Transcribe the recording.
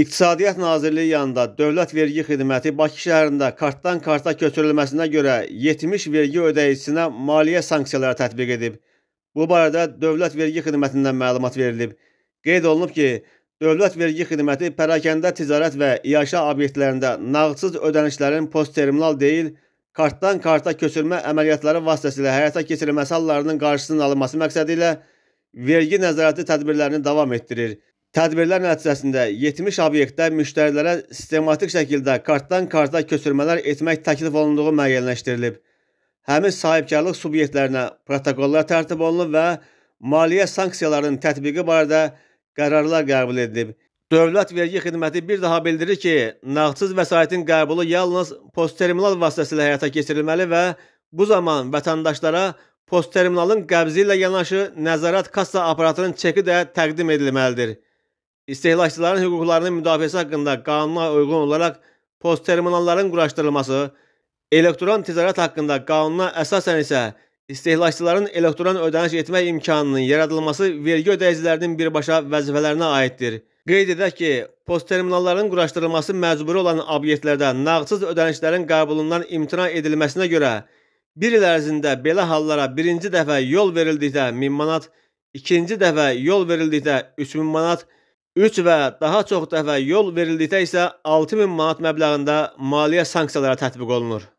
İqtisadiyyat Nazirliyi yanında Dövlət Vergi Xidməti Bakı şəhərində kartdan karta köçürülməsinə görə 70 vergi ödəyicinə maliyyə sanksiyaları tətbiq edib. Bu barədə Dövlət Vergi Xidmətindən məlumat verilib. Qeyd olunub ki, Dövlət Vergi Xidməti pərakəndə ticarət və iaşə obyektlərində nağdsız ödənişlərin postterminal deyil, kartdan karta köçürmə əməliyyatları vasitəsilə həyata keçirilməsi hallarının qarşısının alınması məqsədi ilə vergi nəzarəti tədbirlərini davam etdirir. Tədbirlər nəticəsində 70 obyektdə müştərilərə sistematik şəkildə kartdan karta köçürmələr etmək təklif olunduğu müəyyənləşdirilib. Həmin sahibkarlıq subyektlərinə protokollar tərtib olunub və maliyyə sanksiyalarının tətbiqi barədə qərarlar qəbul edilib. Dövlət Vergi Xidməti bir daha bildirir ki, nağdsız vəsaitin qəbulu yalnız postterminal vasitəsilə həyata keçirilməli və bu zaman vətəndaşlara postterminalın qəbzi ilə yanaşı nəzarət kassa aparatının çeki də təqdim edilməlidir istehlakçıların hüquqlarının müdafiəsi haqqında qanuna uyğun olaraq postterminalların quraşdırılması, elektron ticarət haqqında qanuna əsasən isə istehlakçıların elektron ödəniş etmək imkanının yaradılması vergi ödəyicilərinin birbaşa vəzifələrinə aiddir. Qeyd edək ki, postterminalların quraşdırılması məcburi olan obyektlərdə nağdsız ödənişlərin qəbulundan imtina edilməsinə görə bir il ərzində belə hallara birinci dəfə yol verildikdə 1000 manat, ikinci dəfə yol verildikdə 3000 manat, 3 və daha çox dəfə yol verildikdə isə 6000 manat məbləğində maliyyə sanksiyaları tətbiq olunur.